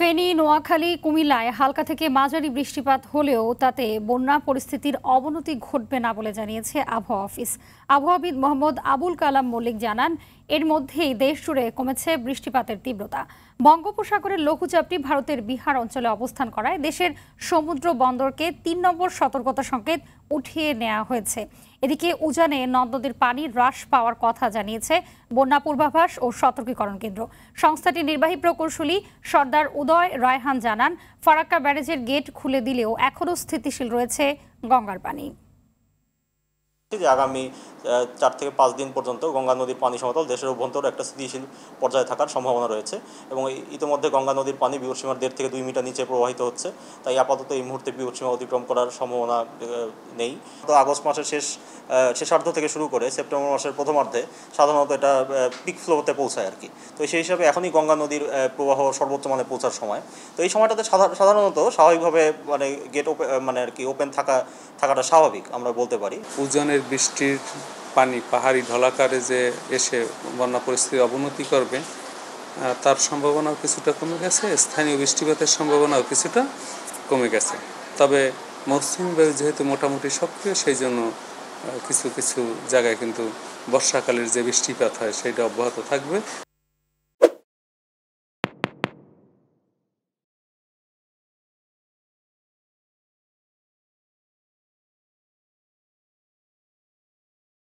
ফেনী নোয়াখালী কুমিল্লায় হালকা থেকে মাঝারি বৃষ্টিপাত হলেও তাতে বন্যা পরিস্থিতির অবনতি ঘটবে না বলে জানিয়েছে আবহাওয়া অফিস আবহাওয়াবিদ মোহাম্মদ আবুল কালাম মল্লিক জানান এর মধ্যেই দেশ জুড়ে কমেছে বৃষ্টিপাতের তীব্রতা বঙ্গোপসাগরের লঘুচাপটি ভারতের বিহার অঞ্চলে অবস্থান করায় দেশের সমুদ্র বন্দরকে তিন নম্বর সতর্কতা সংকেত উঠিয়ে নেওয়া হয়েছে এদিকে উজানে নদীর পানি হ্রাস পাওয়ার কথা জানিয়েছে বন্যা পূর্বাভাস ও সতর্কীকরণ কেন্দ্র সংস্থাটির নির্বাহী প্রকৌশলী সর্দার উদয় রায়হান জানান ফরাক্কা ব্যারেজের গেট খুলে দিলেও এখনও স্থিতিশীল রয়েছে গঙ্গার পানি আগামী চার থেকে পাঁচ দিন পর্যন্ত গঙ্গা নদীর পানি সমতল দেশের অভ্যন্তর একটা স্থিতিশীল পর্যায়ে থাকার সম্ভাবনা রয়েছে এবং ইতিমধ্যে গঙ্গা নদীর পানি বিপদসীমার দেড় থেকে দুই মিটার নিচে প্রবাহিত হচ্ছে তাই আপাতত এই মুহূর্তে বিপদসীমা অতিক্রম করার সম্ভাবনা নেই তো আগস্ট মাসের শেষ শেষার্ধ থেকে শুরু করে সেপ্টেম্বর মাসের প্রথমার্ধে সাধারণত এটা পিক ফ্লোতে পৌঁছায় আর কি তো সেই হিসাবে এখনই গঙ্গা নদীর প্রবাহ সর্বোচ্চ মানে পৌঁছার সময় তো এই সময়টাতে সাধারণত স্বাভাবিকভাবে মানে গেট মানে আর কি ওপেন থাকা থাকাটা স্বাভাবিক আমরা বলতে পারি উজানের বৃষ্টির পানি পাহাড়ি ঢলাকারে যে এসে বন্যা পরিস্থিতি অবনতি করবে তার সম্ভাবনাও কিছুটা কমে গেছে স্থানীয় বৃষ্টিপাতের সম্ভাবনাও কিছুটা কমে গেছে তবে মৌসুমি বায়ু যেহেতু মোটামুটি সক্রিয় সেই জন্য কিছু কিছু জায়গায় কিন্তু বর্ষাকালের যে বৃষ্টিপাত হয় সেটা অব্যাহত থাকবে